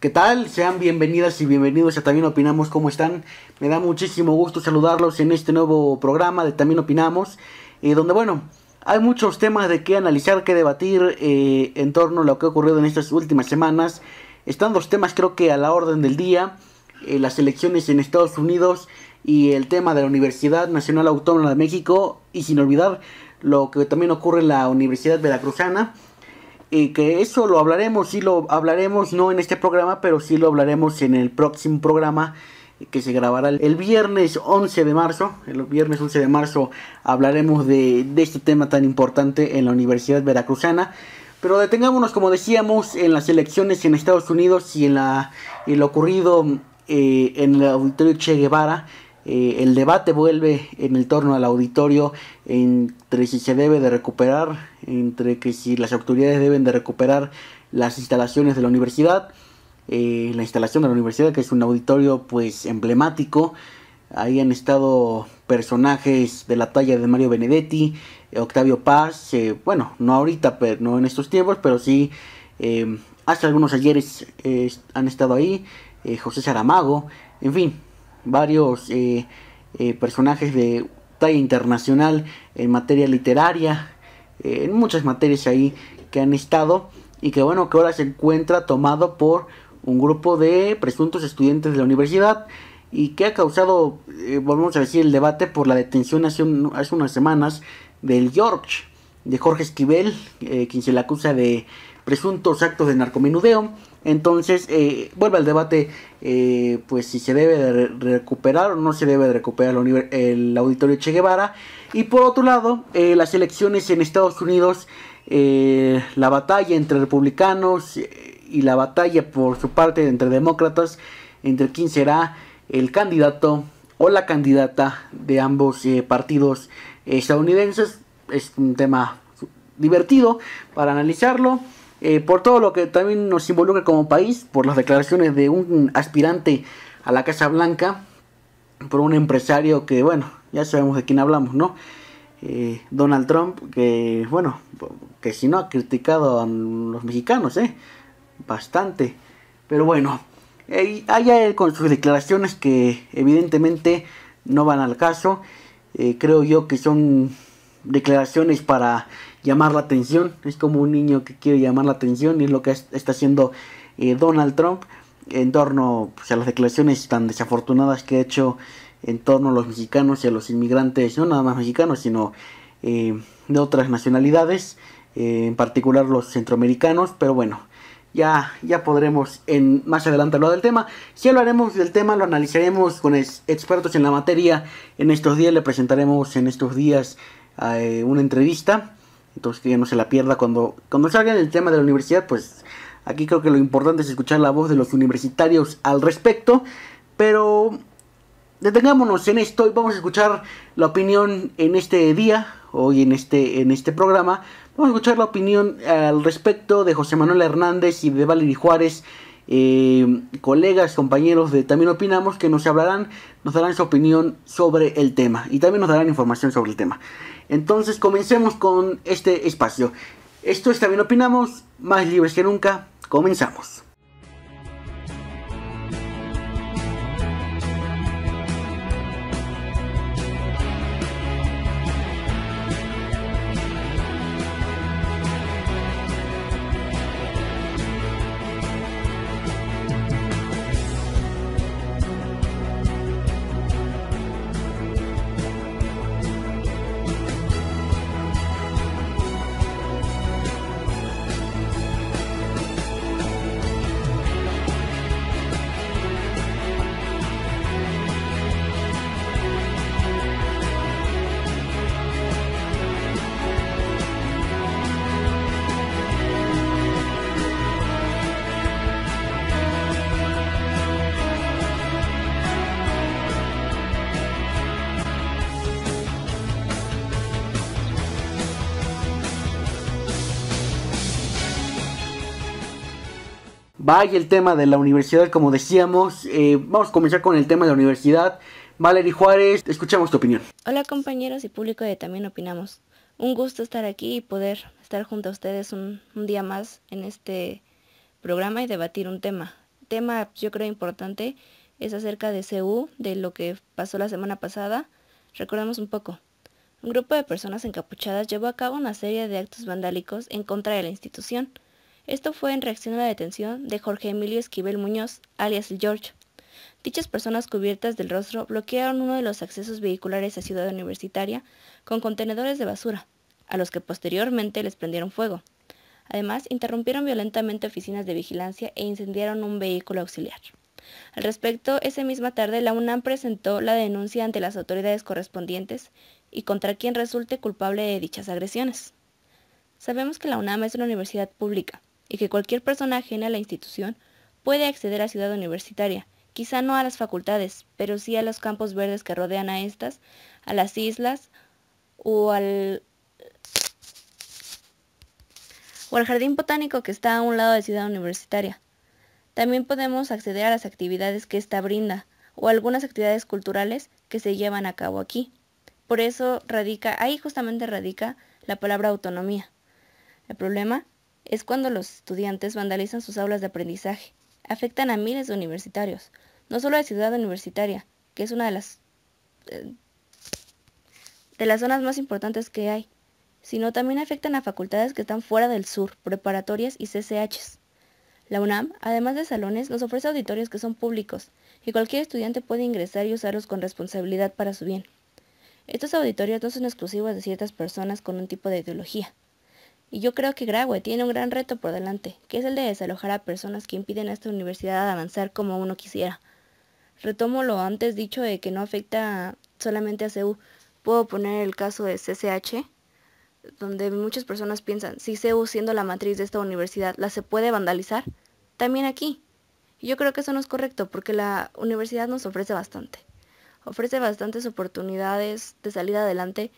¿Qué tal? Sean bienvenidas y bienvenidos a También Opinamos. ¿Cómo están? Me da muchísimo gusto saludarlos en este nuevo programa de También Opinamos, y eh, donde, bueno, hay muchos temas de qué analizar, qué debatir eh, en torno a lo que ha ocurrido en estas últimas semanas. Están dos temas, creo que a la orden del día: eh, las elecciones en Estados Unidos y el tema de la Universidad Nacional Autónoma de México, y sin olvidar lo que también ocurre en la Universidad Veracruzana y que eso lo hablaremos, sí lo hablaremos, no en este programa, pero sí lo hablaremos en el próximo programa que se grabará el viernes 11 de marzo. El viernes 11 de marzo hablaremos de, este tema tan importante en la Universidad Veracruzana. Pero detengámonos, como decíamos, en las elecciones en Estados Unidos y en, la, lo ocurrido eh, en el auditorio Che Guevara eh, el debate vuelve en el torno al auditorio entre si se debe de recuperar, entre que si las autoridades deben de recuperar las instalaciones de la universidad, eh, la instalación de la universidad que es un auditorio pues emblemático, ahí han estado personajes de la talla de Mario Benedetti, eh, Octavio Paz, bueno, no ahorita, pero no en estos tiempos, pero sí hace algunos ayeres han estado ahí, José Saramago, en fin, varios eh, eh, personajes de talla internacional en materia literaria, eh, en muchas materias ahí que han estado y que bueno, que ahora se encuentra tomado por un grupo de presuntos estudiantes de la universidad y que ha causado, volvemos a decir, el debate por la detención hace, hace unas semanas del George, de Jorge Esquivel, quien se le acusa de presuntos actos de narcomenudeo entonces, eh, vuelve al debate, eh, pues si se debe de recuperar o no se debe de recuperar el, auditorio Che Guevara. Y por otro lado, eh, las elecciones en Estados Unidos, eh, la batalla entre republicanos y la batalla por su parte entre demócratas, entre quién será el candidato o la candidata de ambos partidos estadounidenses. Es un tema divertido para analizarlo. Eh, por todo lo que también nos involucra como país, por las declaraciones de un aspirante a la Casa Blanca, por un empresario que, bueno, ya sabemos de quién hablamos, ¿no? Eh, Donald Trump, que, bueno, que si no ha criticado a los mexicanos, ¿eh? Bastante. Pero bueno, allá él con sus declaraciones que evidentemente no van al caso. Eh, creo yo que son declaraciones para llamar la atención. Es como un niño que quiere llamar la atención y es lo que está haciendo eh, Donald Trump en torno pues, a las declaraciones tan desafortunadas que ha hecho en torno a los mexicanos y a los inmigrantes, no nada más mexicanos, sino eh, de otras nacionalidades, eh, en particular los centroamericanos, pero bueno. Ya, ya podremos en, más adelante hablar del tema. Si hablaremos del tema, lo analizaremos con expertos en la materia. En estos días le presentaremos en estos días una entrevista entonces que ya no se la pierda cuando, cuando salga el tema de la universidad, pues aquí creo que lo importante es escuchar la voz de los universitarios al respecto. Pero detengámonos en esto y vamos a escuchar la opinión en este día, hoy en este, en este programa. Vamos a escuchar la opinión al respecto de José Manuel Hernández y de Valerie Juárez, eh, colegas, compañeros de También Opinamos, que nos hablarán, nos darán su opinión sobre el tema y también nos darán información sobre el tema. Entonces comencemos con este espacio. Esto es También Opinamos, más libres que nunca. Comenzamos. vaya el tema de la universidad, como decíamos. Eh, vamos a comenzar con el tema de la universidad. Valerie Juárez, escuchamos tu opinión. Hola compañeros y público de También Opinamos. Un gusto estar aquí y poder estar junto a ustedes un, día más en este programa y debatir un tema. Tema yo creo importante es acerca de CU, de lo que pasó la semana pasada. Recordemos un poco. Un grupo de personas encapuchadas llevó a cabo una serie de actos vandálicos en contra de la institución esto fue en reacción a la detención de Jorge Emilio Esquivel Muñoz, alias el George. Dichas personas cubiertas del rostro bloquearon uno de los accesos vehiculares a Ciudad Universitaria con contenedores de basura, a los que posteriormente les prendieron fuego. Además, interrumpieron violentamente oficinas de vigilancia e incendiaron un vehículo auxiliar. Al respecto, esa misma tarde la UNAM presentó la denuncia ante las autoridades correspondientes y contra quien resulte culpable de dichas agresiones. Sabemos que la UNAM es una universidad pública, y que cualquier persona ajena a la institución puede acceder a Ciudad Universitaria, quizá no a las facultades, pero sí a los campos verdes que rodean a estas, a las islas o al, o al jardín botánico que está a un lado de Ciudad Universitaria. También podemos acceder a las actividades que esta brinda o algunas actividades culturales que se llevan a cabo aquí. Por eso radica, ahí justamente radica la palabra autonomía. El problema es cuando los estudiantes vandalizan sus aulas de aprendizaje. Afectan a miles de universitarios, no solo a Ciudad Universitaria, que es una de las, eh, de las zonas más importantes que hay, sino también afectan a facultades que están fuera del sur, preparatorias y CCHs. La UNAM, además de salones, nos ofrece auditorios que son públicos y cualquier estudiante puede ingresar y usarlos con responsabilidad para su bien. Estos auditorios no son exclusivos de ciertas personas con un tipo de ideología. Y yo creo que Graue tiene un gran reto por delante, que es el de desalojar a personas que impiden a esta universidad avanzar como uno quisiera. Retomo lo antes dicho de que no afecta solamente a CEU. Puedo poner el caso de CCH, donde muchas personas piensan, si CEU siendo la matriz de esta universidad, ¿la se puede vandalizar? También aquí. Y Yo creo que eso no es correcto, porque la universidad nos ofrece bastante. Ofrece bastantes oportunidades de salir adelante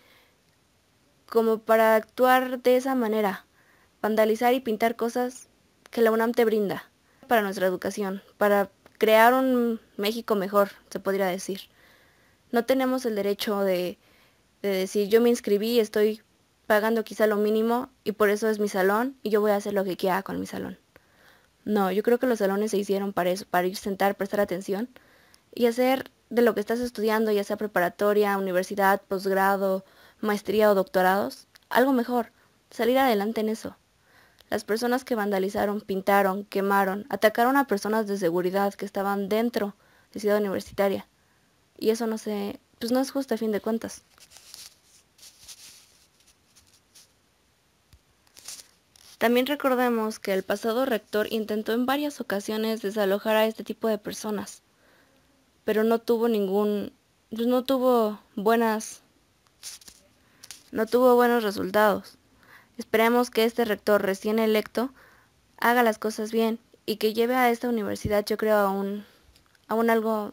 como para actuar de esa manera, vandalizar y pintar cosas que la UNAM te brinda para nuestra educación, para crear un México mejor, se podría decir. No tenemos el derecho de, de decir yo me inscribí, estoy pagando quizá lo mínimo y por eso es mi salón y yo voy a hacer lo que quiera con mi salón. No, yo creo que los salones se hicieron para eso, para ir sentar, prestar atención y hacer de lo que estás estudiando, ya sea preparatoria, universidad, posgrado, maestría o doctorados, algo mejor, salir adelante en eso. Las personas que vandalizaron, pintaron, quemaron, atacaron a personas de seguridad que estaban dentro de Ciudad Universitaria. Y eso no se, pues no es justo a fin de cuentas. También recordemos que el pasado rector intentó en varias ocasiones desalojar a este tipo de personas, pero no tuvo ningún, pues no tuvo buenas no tuvo buenos resultados. Esperemos que este rector recién electo haga las cosas bien y que lleve a esta universidad, yo creo, a un, a un algo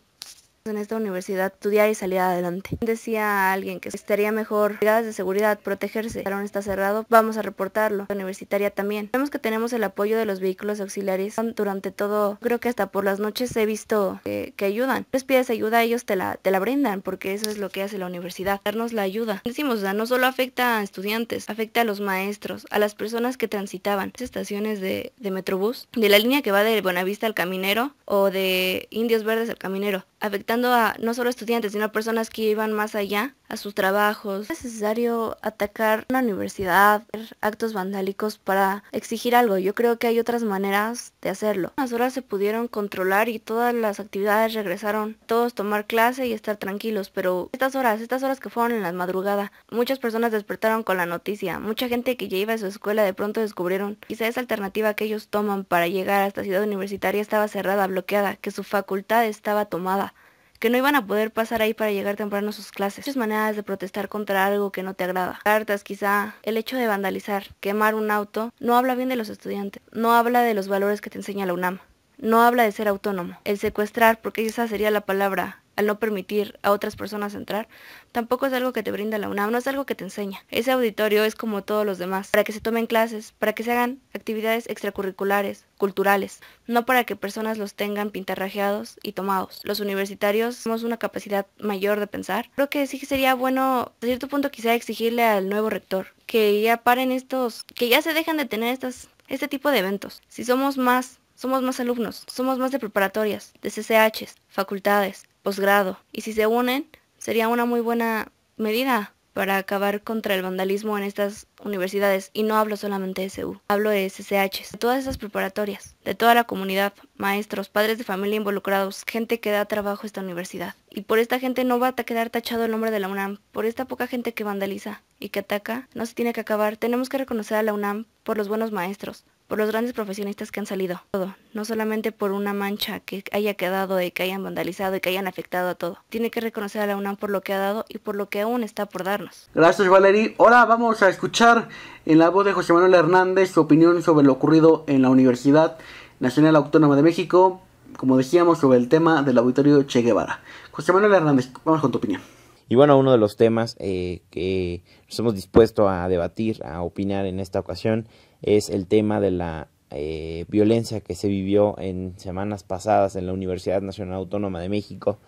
en esta universidad, estudiar y salir adelante. Decía alguien que estaría mejor cuidados de seguridad, protegerse. El salón está cerrado, vamos a reportarlo. La universitaria también. Vemos que tenemos el apoyo de los vehículos auxiliares durante todo, creo que hasta por las noches he visto que, ayudan. Les pides ayuda, ellos te la, te la brindan, porque eso es lo que hace la universidad, darnos la ayuda. Decimos, o no solo afecta a estudiantes, afecta a los maestros, a las personas que transitaban. Las estaciones de, de Metrobús, de la línea que va de Buenavista al Caminero o de Indios Verdes al Caminero, afectando a no solo estudiantes, sino personas que iban más allá a sus trabajos. Es necesario atacar una universidad, actos vandálicos para exigir algo. Yo creo que hay otras maneras de hacerlo. Las horas se pudieron controlar y todas las actividades regresaron. Todos tomar clase y estar tranquilos, pero estas horas, estas horas que fueron en la madrugada, muchas personas despertaron con la noticia. Mucha gente que ya iba a su escuela de pronto descubrieron quizá esa alternativa que ellos toman para llegar a esta ciudad universitaria estaba cerrada, bloqueada, que su facultad estaba tomada que no iban a poder pasar ahí para llegar temprano a sus clases. Muchas maneras de protestar contra algo que no te agrada. Cartas, quizá el hecho de vandalizar, quemar un auto, no habla bien de los estudiantes, no habla de los valores que te enseña la UNAM, no habla de ser autónomo. El secuestrar, porque esa sería la palabra al no permitir a otras personas entrar, tampoco es algo que te brinda la UNAM, no es algo que te enseña. Ese auditorio es como todos los demás, para que se tomen clases, para que se hagan actividades extracurriculares, culturales, no para que personas los tengan pintarrajeados y tomados. Los universitarios tenemos una capacidad mayor de pensar. Creo que sí sería bueno, a cierto punto quizá exigirle al nuevo rector que ya paren estos, que ya se dejen de tener estas, este tipo de eventos. Si somos más somos más alumnos, somos más de preparatorias, de CCHs, facultades, posgrado. Y si se unen, sería una muy buena medida para acabar contra el vandalismo en estas universidades. Y no hablo solamente de SU, hablo de SCH, de todas esas preparatorias, de toda la comunidad, maestros, padres de familia involucrados, gente que da trabajo a esta universidad. Y por esta gente no va a quedar tachado el nombre de la UNAM, por esta poca gente que vandaliza y que ataca, no se tiene que acabar. Tenemos que reconocer a la UNAM por los buenos maestros, por los grandes profesionistas que han salido. Todo, no solamente por una mancha que haya quedado y que hayan vandalizado y que hayan afectado a todo. Tiene que reconocer a la UNAM por lo que ha dado y por lo que aún está por darnos. Gracias Valerie. Ahora vamos a escuchar en la voz de José Manuel Hernández su opinión sobre lo ocurrido en la Universidad Nacional Autónoma de México, como decíamos, sobre el tema del auditorio Che Guevara. José Manuel Hernández, vamos con tu opinión. Y bueno, uno de los temas eh, que nos hemos dispuesto a debatir, a opinar en esta ocasión, es el tema de la eh, violencia que se vivió en semanas pasadas en la Universidad Nacional Autónoma de México,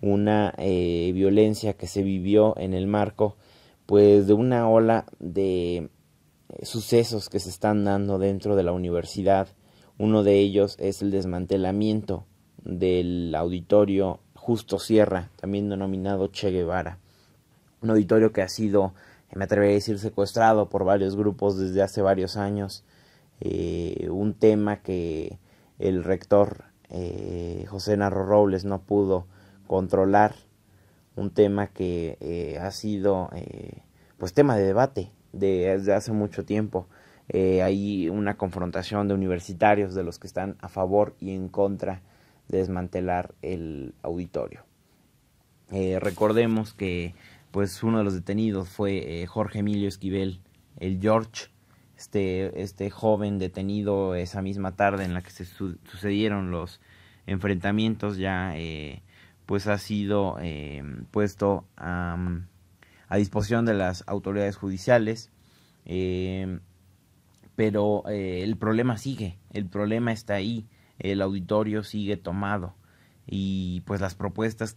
una eh, violencia que se vivió en el marco pues de una ola de eh, sucesos que se están dando dentro de la universidad. Uno de ellos es el desmantelamiento del auditorio Justo Sierra, también denominado Che Guevara. Un auditorio que ha sido me atrevería a decir secuestrado por varios grupos desde hace varios años. Eh, un tema que el rector eh, José Narro Robles no pudo controlar, un tema que eh, ha sido pues tema de debate desde hace mucho tiempo. hay una confrontación de universitarios de los que están a favor y en contra de desmantelar el auditorio. recordemos que pues uno de los detenidos fue eh, Jorge Emilio Esquivel, el George, este, este joven detenido esa misma tarde en la que se sucedieron los enfrentamientos ya eh, pues ha sido em, puesto a disposición de las autoridades judiciales em, pero eh, el problema sigue el problema está ahí el auditorio sigue tomado y pues las propuestas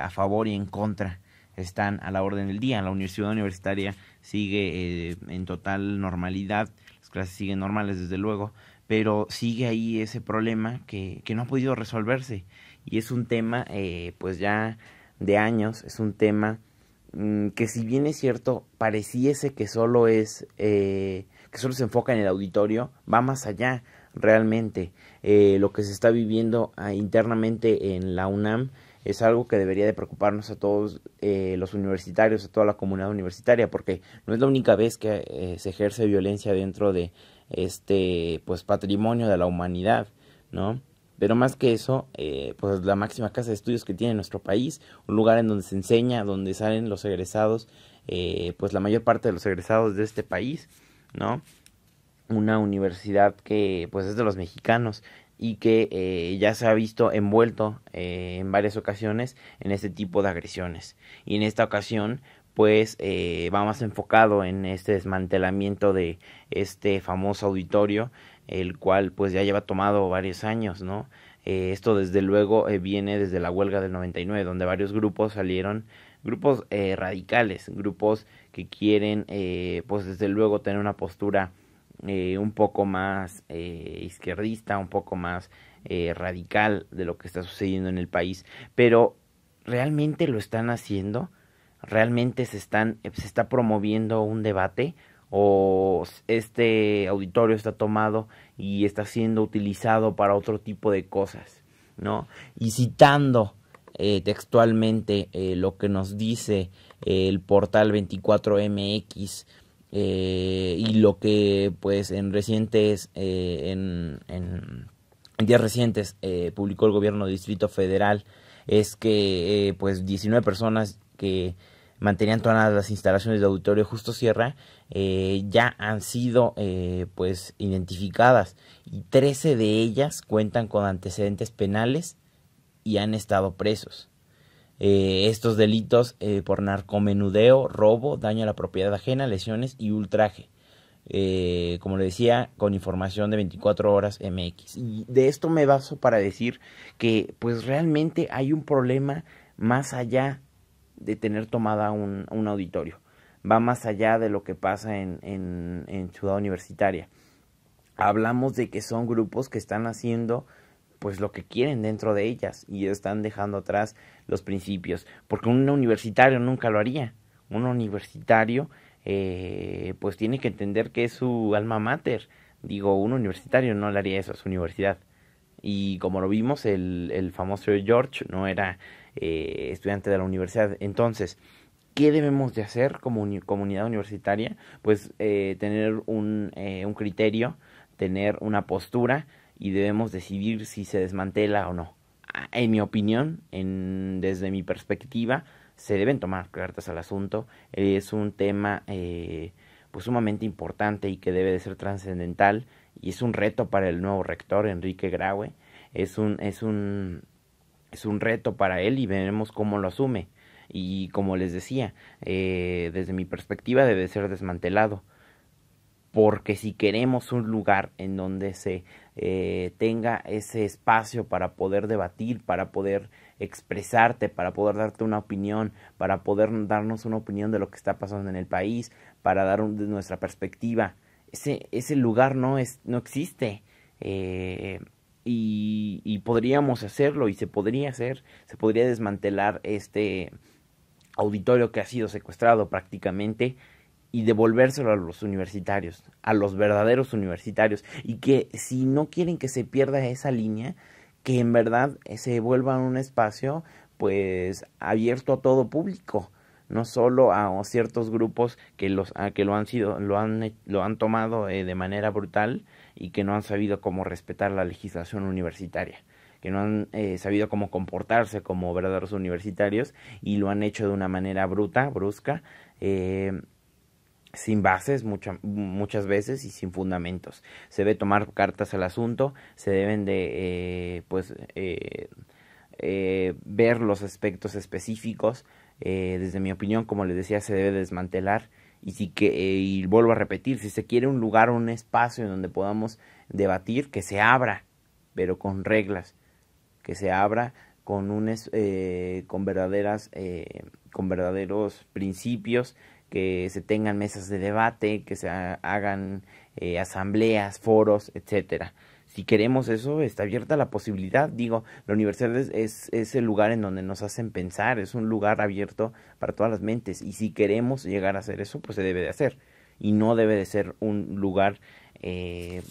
a favor y en contra están a la orden del día. La universidad universitaria sigue eh, en total normalidad, las clases siguen normales desde luego, pero sigue ahí ese problema que, que no ha podido resolverse y es un tema eh, pues ya de años, es un tema mm, que si bien es cierto pareciese que solo es eh, que solo se enfoca en el auditorio, va más allá realmente. Eh, lo que se está viviendo ah, internamente en la UNAM es algo que debería de preocuparnos a todos eh, los universitarios, a toda la comunidad universitaria, porque no es la única vez que eh, se ejerce violencia dentro de este pues patrimonio de la humanidad, ¿no? Pero más que eso, eh, pues la máxima casa de estudios que tiene nuestro país, un lugar en donde se enseña, donde salen los egresados, eh, pues la mayor parte de los egresados de este país, ¿no? Una universidad que pues es de los mexicanos y que eh, ya se ha visto envuelto eh, en varias ocasiones en este tipo de agresiones. Y en esta ocasión, pues eh, va más enfocado en este desmantelamiento de este famoso auditorio, el cual pues ya lleva tomado varios años, ¿no? esto desde luego viene desde la huelga del 99, donde varios grupos salieron, grupos radicales, grupos que quieren pues desde luego tener una postura eh, un poco más eh, izquierdista, un poco más eh, radical de lo que está sucediendo en el país, pero ¿realmente lo están haciendo? ¿Realmente se, están, eh, se está promoviendo un debate? ¿O este auditorio está tomado y está siendo utilizado para otro tipo de cosas? ¿No? Y citando eh, textualmente eh, lo que nos dice eh, el portal 24MX eh, y lo que pues en recientes eh, en, días recientes eh, publicó el gobierno del Distrito Federal es que pues 19 personas que mantenían todas las instalaciones de auditorio Justo Sierra ya han sido pues identificadas y 13 de ellas cuentan con antecedentes penales y han estado presos. Eh, estos delitos eh, por narcomenudeo, robo, daño a la propiedad ajena, lesiones y ultraje. Eh, como le decía, con información de 24 horas MX. Y de esto me baso para decir que pues realmente hay un problema más allá de tener tomada un, un auditorio. Va más allá de lo que pasa en, en Ciudad Universitaria. Hablamos de que son grupos que están haciendo pues lo que quieren dentro de ellas y están dejando atrás los principios, porque un universitario nunca lo haría. Un universitario eh, pues tiene que entender que es su alma mater. Digo, un universitario no le haría eso a su universidad. Y como lo vimos, el, famoso George no era eh, estudiante de la universidad. Entonces, ¿qué debemos de hacer como comunidad universitaria? Pues eh, tener un, un criterio, tener una postura, y debemos decidir si se desmantela o no. En mi opinión, en, desde mi perspectiva, se deben tomar cartas al asunto. Es un tema eh, pues sumamente importante y que debe de ser trascendental y es un reto para el nuevo rector Enrique Graue. Es un es un es un reto para él y veremos cómo lo asume. Y como les decía, eh, desde mi perspectiva debe ser desmantelado porque si queremos un lugar en donde se eh, tenga ese espacio para poder debatir, para poder expresarte, para poder darte una opinión, para poder darnos una opinión de lo que está pasando en el país, para dar nuestra perspectiva, ese, lugar no, es, no existe. Eh, y, y podríamos hacerlo y se podría hacer, se podría desmantelar este auditorio que ha sido secuestrado prácticamente y devolvérselo a los universitarios, a los verdaderos universitarios, y que si no quieren que se pierda esa línea, que en verdad se vuelva un espacio pues abierto a todo público, no solo a ciertos grupos que los que lo han sido lo han lo han tomado eh, de manera brutal y que no han sabido cómo respetar la legislación universitaria que no han eh, sabido cómo comportarse como verdaderos universitarios y lo han hecho de una manera bruta, brusca, eh, sin bases muchas veces y sin fundamentos. Se debe tomar cartas al asunto, se deben de eh, pues eh, eh, ver los aspectos específicos. desde mi opinión, como les decía, se debe desmantelar y si que y vuelvo a repetir, si se quiere un lugar un espacio en donde podamos debatir, que se abra, pero con reglas, que se abra con con verdaderas con verdaderos principios que se tengan mesas de debate, que se hagan eh, asambleas, foros, etcétera. Si queremos eso, está abierta la posibilidad. Digo, la universidad es, es, el lugar en donde nos hacen pensar, es un lugar abierto para todas las mentes. Y si queremos llegar a hacer eso, pues se debe de hacer. Y no debe de ser un lugar eh,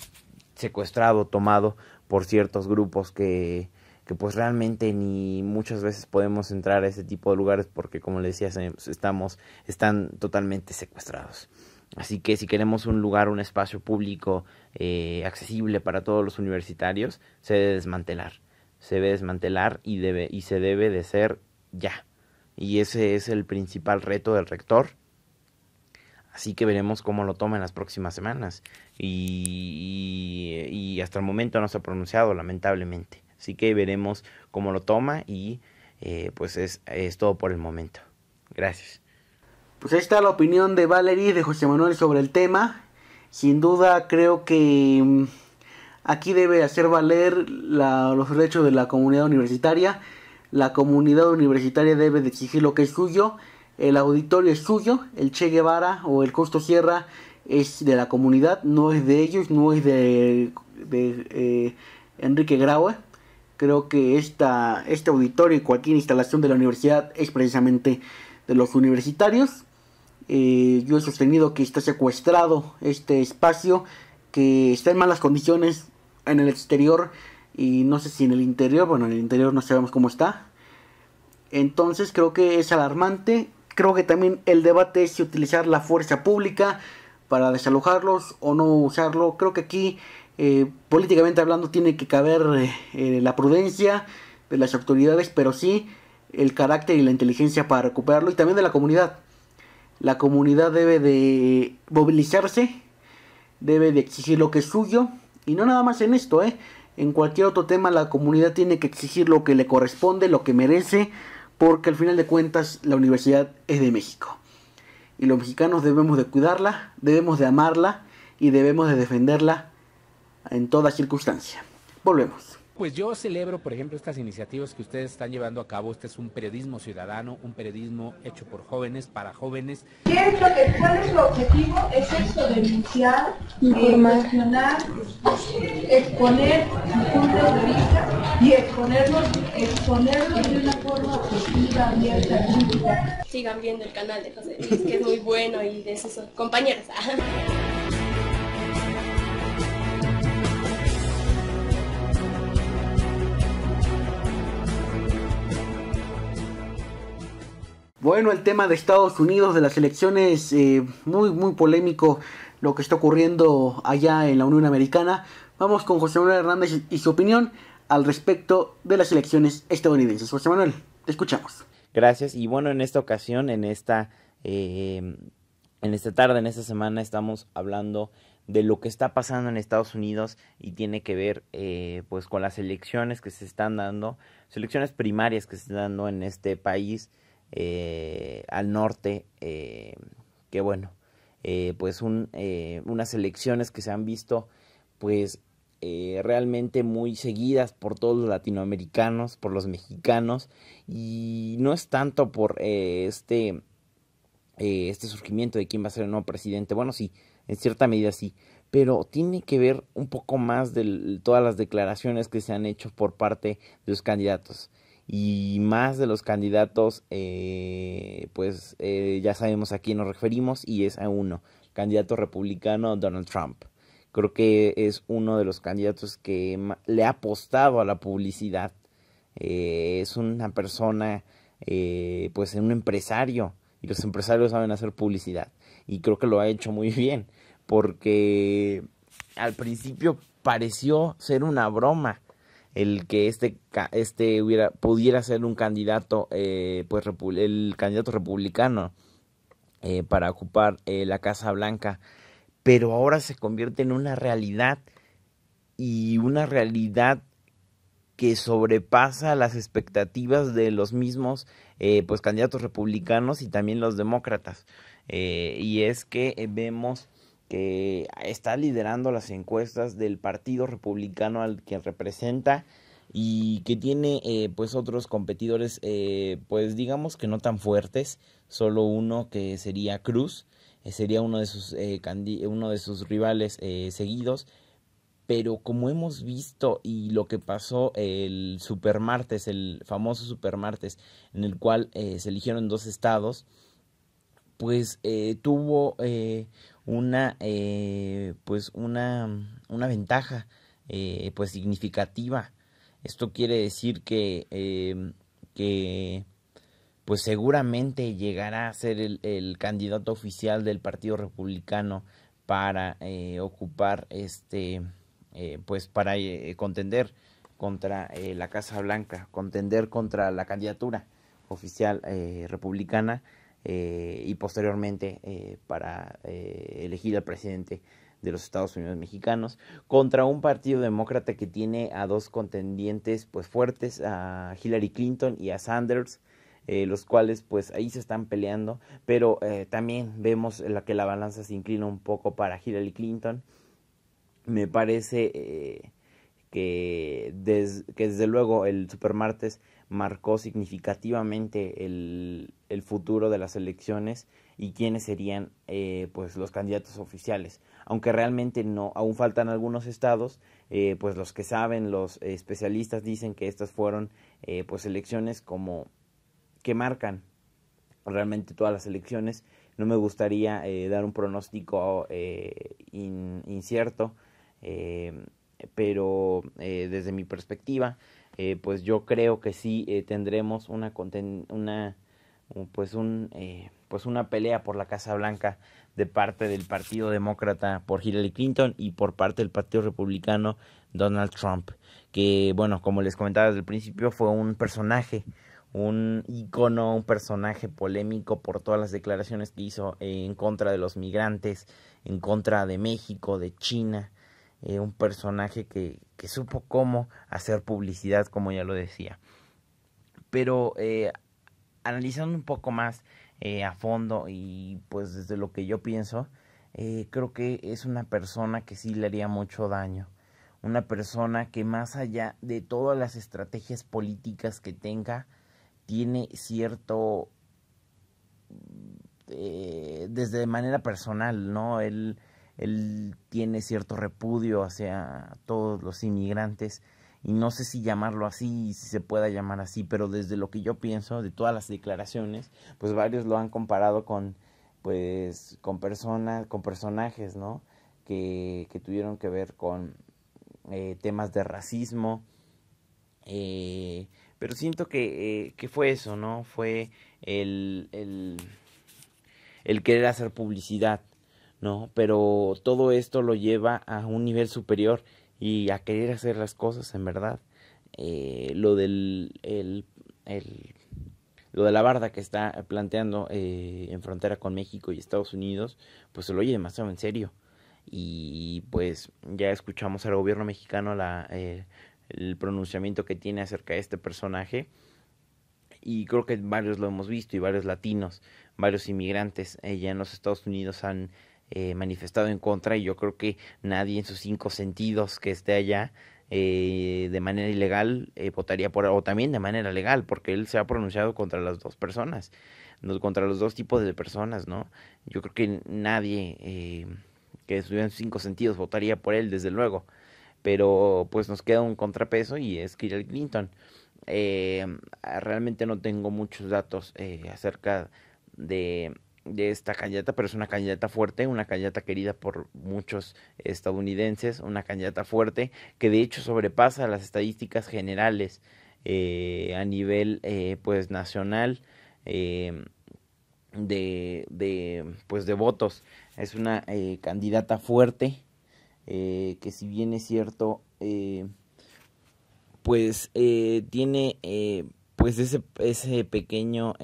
secuestrado, tomado por ciertos grupos que, que pues realmente ni muchas veces podemos entrar a ese tipo de lugares porque como les decía estamos están totalmente secuestrados así que si queremos un lugar un espacio público eh, accesible para todos los universitarios se debe desmantelar se debe desmantelar y debe y se debe de ser ya y ese es el principal reto del rector Así que veremos cómo lo toma en las próximas semanas. y, hasta el momento no se ha pronunciado, lamentablemente. Así que veremos cómo lo toma y eh, pues es, es todo por el momento. Gracias. Pues ahí está la opinión de Valerie y de José Manuel sobre el tema. Sin duda creo que mm, aquí debe hacer valer los derechos de la comunidad universitaria. La comunidad universitaria debe exigir lo que es suyo. El auditorio es suyo. El Che Guevara o el Costo Sierra es de la comunidad, no es de ellos, no es de, eh, Enrique Graue creo que esta, este auditorio y cualquier instalación de la universidad es precisamente de los universitarios. Eh, yo he sostenido que está secuestrado este espacio, que está en malas condiciones en el exterior y no sé si en el interior, bueno, en el interior no sabemos cómo está. Entonces creo que es alarmante. Creo que también el debate es si utilizar la fuerza pública para desalojarlos o no usarlo. Creo que aquí eh, políticamente hablando tiene que caber eh, la prudencia de las autoridades, pero sí el carácter y la inteligencia para recuperarlo y también de la comunidad. La comunidad debe de movilizarse, debe de exigir lo que es suyo y no nada más en esto, ¿eh? En cualquier otro tema la comunidad tiene que exigir lo que le corresponde, lo que merece, porque al final de cuentas la universidad es de México. Y los mexicanos debemos de cuidarla, debemos de amarla y debemos de defenderla en toda circunstancia. Volvemos. Pues yo celebro, por ejemplo, estas iniciativas que ustedes están llevando a cabo. Este es un periodismo ciudadano, un periodismo hecho por jóvenes, para jóvenes. que, ¿Cuál es el objetivo? Es esto, denunciar, emocionar, exponer exponer punto de vista y exponerlo exponerlo de una forma objetiva, abierta, Sigan viendo el canal de José que es muy bueno y de esos compañeros. Bueno, el tema de Estados Unidos, de las elecciones, eh, muy, muy polémico lo que está ocurriendo allá en la Unión Americana. Vamos con José Manuel Hernández y su opinión al respecto de las elecciones estadounidenses. José Manuel, te escuchamos. Gracias. Y bueno, en esta ocasión, en esta, eh, en esta tarde, en esta semana, estamos hablando de lo que está pasando en Estados Unidos y tiene que ver eh, pues con las elecciones que se están dando, elecciones primarias que se están dando en este país eh, al norte, eh, que bueno, eh, pues unas elecciones que se han visto pues realmente muy seguidas por todos los latinoamericanos, por los mexicanos, y no es tanto por este, este surgimiento de quién va a ser el nuevo presidente, bueno, sí, en cierta medida sí, pero tiene que ver un poco más de todas las declaraciones que se han hecho por parte de los candidatos y más de los candidatos, eh, pues eh, ya sabemos a quién nos referimos y es a uno, candidato republicano Donald Trump. Creo que es uno de los candidatos que le ha apostado a la publicidad. Eh, es una persona, pues un empresario y los empresarios saben hacer publicidad y creo que lo ha hecho muy bien porque al principio pareció ser una broma el que este, este pudiera ser un candidato, eh, pues el candidato republicano eh, para ocupar eh, la Casa Blanca, pero ahora se convierte en una realidad y una realidad que sobrepasa las expectativas de los mismos pues candidatos republicanos y también los demócratas y es que vemos que está liderando las encuestas del Partido Republicano al que representa y que tiene eh, pues otros competidores eh, pues digamos que no tan fuertes solo uno que sería Cruz eh, sería uno de sus uno de sus rivales seguidos pero como hemos visto y lo que pasó el supermartes el famoso supermartes en el cual se eligieron dos estados pues tuvo una eh, pues una, una ventaja eh, pues significativa esto quiere decir que, eh, que pues seguramente llegará a ser el, el, candidato oficial del partido republicano para ocupar este pues para contender contra la Casa Blanca contender contra la candidatura oficial republicana eh, y posteriormente eh, para eh, elegir al presidente de los Estados Unidos mexicanos, contra un partido demócrata que tiene a dos contendientes pues fuertes, a Hillary Clinton y a Sanders, los cuales pues ahí se están peleando, pero también vemos la que la balanza se inclina un poco para Hillary Clinton. Me parece que, que desde luego el supermartes marcó significativamente el, futuro de las elecciones y quiénes serían eh, pues los candidatos oficiales aunque realmente no aún faltan algunos estados eh, pues los que saben los especialistas dicen que estas fueron eh, pues elecciones como que marcan realmente todas las elecciones no me gustaría dar un pronóstico incierto pero desde mi perspectiva eh, pues yo creo que sí eh, tendremos una, una pues un eh, pues una pelea por la Casa Blanca de parte del Partido Demócrata por Hillary Clinton y por parte del Partido Republicano Donald Trump, que bueno, como les comentaba desde el principio, fue un personaje, un icono, un personaje polémico por todas las declaraciones que hizo en contra de los migrantes, en contra de México, de China, un personaje que, que supo cómo hacer publicidad, como ya lo decía. Pero eh, analizando un poco más eh, a fondo y pues desde lo que yo pienso, eh, creo que es una persona que sí le haría mucho daño. Una persona que más allá de todas las estrategias políticas que tenga, tiene cierto... desde manera personal, ¿no? Él él tiene cierto repudio hacia todos los inmigrantes y no sé si llamarlo así, si se pueda llamar así, pero desde lo que yo pienso de todas las declaraciones, pues varios lo han comparado con pues con personas, con personajes, ¿no? Que, tuvieron que ver con eh, temas de racismo. Eh, pero siento que, eh, que fue eso, ¿no? Fue el, el, el querer hacer publicidad ¿no? Pero todo esto lo lleva a un nivel superior y a querer hacer las cosas en verdad. Eh, lo del el, el, lo de la barda que está planteando eh, en frontera con México y Estados Unidos, pues se lo oye demasiado en serio. Y pues ya escuchamos al gobierno mexicano la, eh, el pronunciamiento que tiene acerca de este personaje. Y creo que varios lo hemos visto y varios latinos, varios inmigrantes eh, ya en los Estados Unidos han eh, manifestado en contra y yo creo que nadie en sus cinco sentidos que esté allá eh, de manera ilegal eh, votaría por o también de manera legal porque él se ha pronunciado contra las dos personas contra los dos tipos de personas no yo creo que nadie que estuviera en sus cinco sentidos votaría por él desde luego pero pues nos queda un contrapeso y es Hillary Clinton realmente no tengo muchos datos acerca de de esta candidata, pero es una candidata fuerte, una candidata querida por muchos estadounidenses, una candidata fuerte que de hecho sobrepasa las estadísticas generales eh, a nivel eh, pues nacional eh, de, pues de votos. Es una candidata fuerte que si bien es cierto pues tiene pues ese, ese pequeño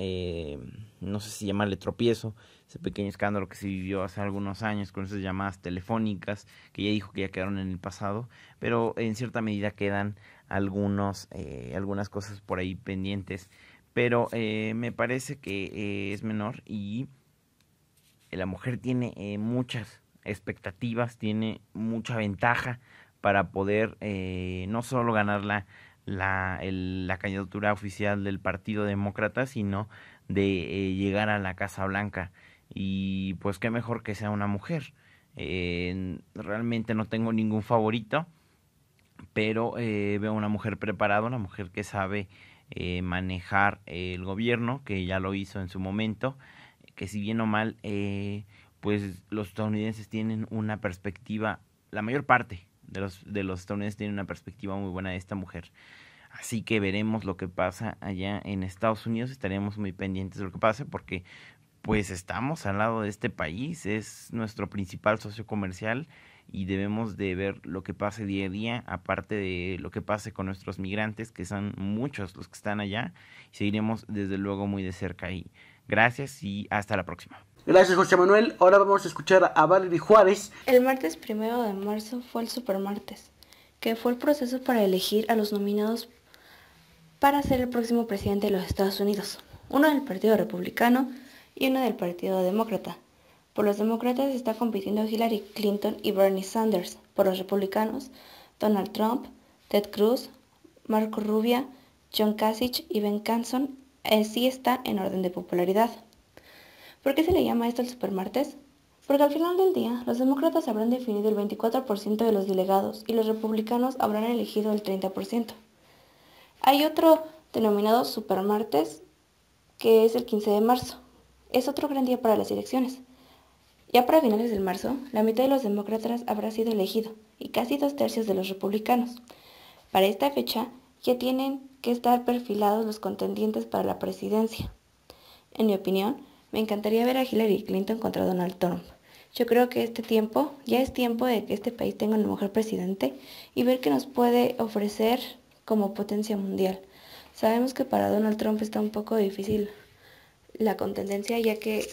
no sé si llamarle tropiezo, ese pequeño escándalo que se vivió hace algunos años con esas llamadas telefónicas, que ya dijo que ya quedaron en el pasado, pero en cierta medida quedan algunos, eh, algunas cosas por ahí pendientes, pero eh, me parece que eh, es menor y la mujer tiene muchas expectativas, tiene mucha ventaja para poder no solo ganar la, la candidatura oficial del Partido Demócrata, sino de eh, llegar a la Casa Blanca. Y pues qué mejor que sea una mujer. Eh, realmente no tengo ningún favorito, pero eh, veo una mujer preparada, una mujer que sabe eh, manejar el gobierno, que ya lo hizo en su momento, que si bien o mal, eh, pues los estadounidenses tienen una perspectiva, la mayor parte de los, de los estadounidenses tienen una perspectiva muy buena de esta mujer. Así que veremos lo que pasa allá en Estados Unidos. Estaremos muy pendientes de lo que pase porque pues estamos al lado de este país. Es nuestro principal socio comercial y debemos de ver lo que pase día a día, aparte de lo que pase con nuestros migrantes, que son muchos los que están allá. seguiremos desde luego muy de cerca ahí. Gracias y hasta la próxima. Gracias José Manuel. Ahora vamos a escuchar a Valerie Juárez. El martes primero de marzo fue el Supermartes, que fue el proceso para elegir a los nominados para ser el próximo presidente de los Estados Unidos, uno del Partido Republicano y uno del Partido Demócrata. Por los demócratas está compitiendo Hillary Clinton y Bernie Sanders, por los republicanos Donald Trump, Ted Cruz, Marco Rubia, John Kasich y Ben Canson eh, sí está en orden de popularidad. ¿Por qué se le llama esto el supermartes? Porque al final del día, los demócratas habrán definido el 24% de los delegados y los republicanos habrán elegido el 30%. Hay otro denominado Supermartes, que es el 15 de marzo. Es otro gran día para las elecciones. Ya para finales de marzo, la mitad de los demócratas habrá sido elegido y casi dos tercios de los republicanos. Para esta fecha ya tienen que estar perfilados los contendientes para la presidencia. En mi opinión, me encantaría ver a Hillary Clinton contra Donald Trump. Yo creo que este tiempo, ya es tiempo de que este país tenga una mujer presidente y ver qué nos puede ofrecer como potencia mundial. Sabemos que para Donald Trump está un poco difícil la contendencia ya que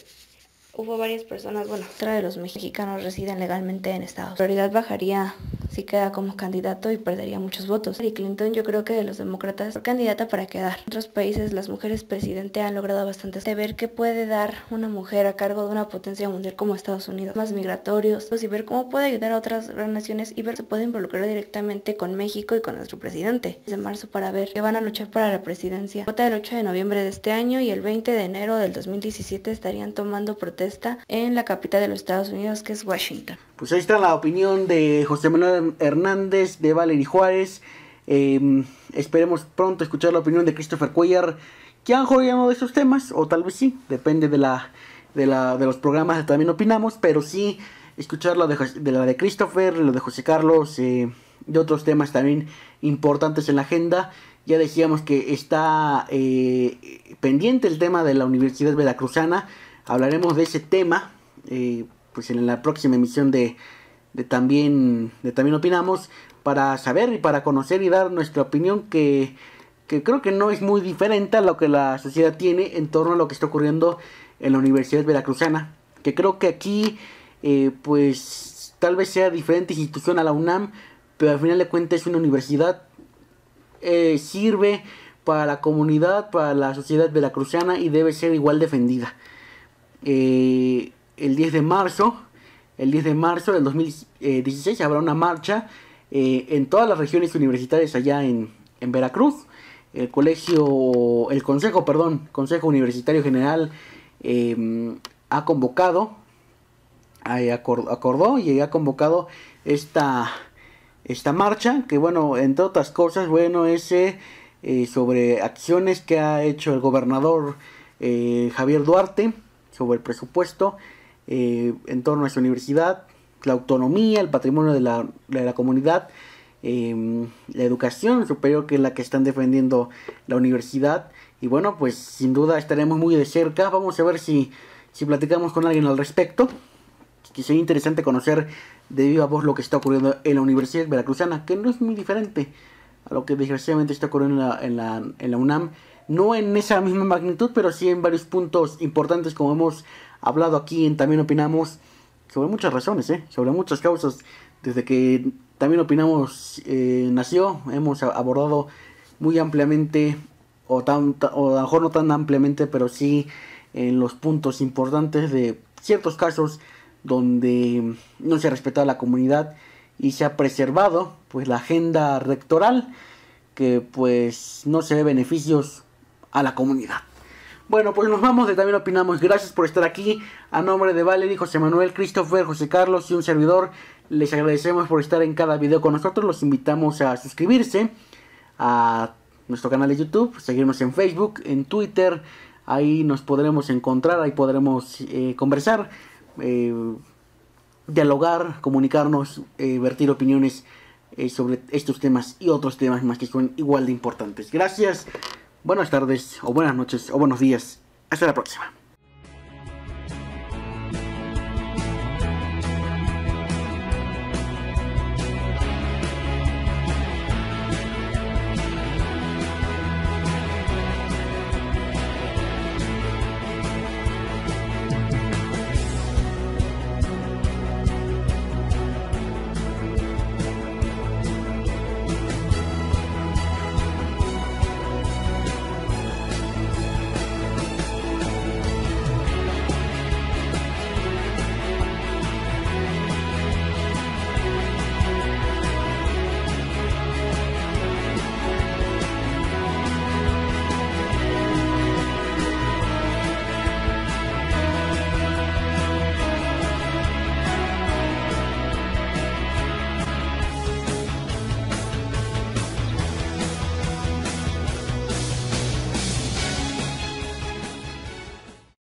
hubo varias personas, bueno, otra de los mexicanos residen legalmente en Estados. La prioridad bajaría si queda como candidato y perdería muchos votos. Hillary Clinton yo creo que de los demócratas es candidata para quedar. En otros países las mujeres presidentes han logrado bastante de ver qué puede dar una mujer a cargo de una potencia mundial como Estados Unidos, más migratorios, pues, y ver cómo puede ayudar a otras naciones y ver si puede involucrar directamente con México y con nuestro presidente. Desde marzo para ver que van a luchar para la presidencia. Vota el 8 de noviembre de este año y el 20 de enero del 2017 estarían tomando protesta Está en la capital de los Estados Unidos, que es Washington. Pues ahí está la opinión de José Manuel Hernández, de Valery Juárez. Em, esperemos pronto escuchar la opinión de Christopher Cuellar, que han jodido de esos temas, o tal vez sí, depende de, la, de, los programas también opinamos, pero sí escuchar la de, la de Christopher, lo de José Carlos, y eh, de otros temas también importantes en la agenda. Ya decíamos que está eh, pendiente el tema de la Universidad Veracruzana hablaremos de ese tema eh, pues en la próxima emisión de, también, también opinamos para saber y para conocer y dar nuestra opinión que, que creo que no es muy diferente a lo que la sociedad tiene en torno a lo que está ocurriendo en la Universidad Veracruzana. Que creo que aquí, eh, pues, tal vez sea diferente institución a la UNAM, pero al final de cuentas es una universidad. Eh, sirve para la comunidad, para la sociedad veracruzana y debe ser igual defendida. Eh, el 10 de marzo, el 10 de marzo del 2016 habrá una marcha eh, en todas las regiones universitarias allá en, en, Veracruz. El colegio, el consejo, perdón, Consejo Universitario General em, ha convocado, acordó y ha convocado esta, esta marcha, que bueno, entre otras cosas, bueno, es eh, sobre acciones que ha hecho el gobernador Javier Duarte sobre el presupuesto eh, en torno a esa universidad, la autonomía, el patrimonio de la, de la comunidad, em, la educación superior que es la que están defendiendo la universidad. Y bueno, pues sin duda estaremos muy de cerca. Vamos a ver si, si platicamos con alguien al respecto. Que sería interesante conocer de viva voz lo que está ocurriendo en la Universidad Veracruzana, que no es muy diferente a lo que desgraciadamente está ocurriendo en la, en la, en la UNAM no en esa misma magnitud, pero sí en varios puntos importantes como hemos hablado aquí en También Opinamos sobre muchas razones, ¿eh? sobre muchas causas. Desde que También Opinamos eh, nació, hemos abordado muy ampliamente, o, tan, o a lo mejor no tan ampliamente, pero sí en los puntos importantes de ciertos casos donde no se ha respetado la comunidad y se ha preservado pues la agenda rectoral que pues no se ve beneficios a la comunidad. Bueno, pues nos vamos de También Opinamos. Gracias por estar aquí. A nombre de Valerie, José Manuel, Christopher, José Carlos y un servidor, les agradecemos por estar en cada video con nosotros. Los invitamos a suscribirse a nuestro canal de YouTube, seguirnos en Facebook, en Twitter. Ahí nos podremos encontrar, ahí podremos eh, conversar, eh, dialogar, comunicarnos, eh, vertir opiniones sobre estos temas y otros temas más que son igual de importantes. Gracias buenas tardes, o buenas noches, o buenos días. Hasta la próxima.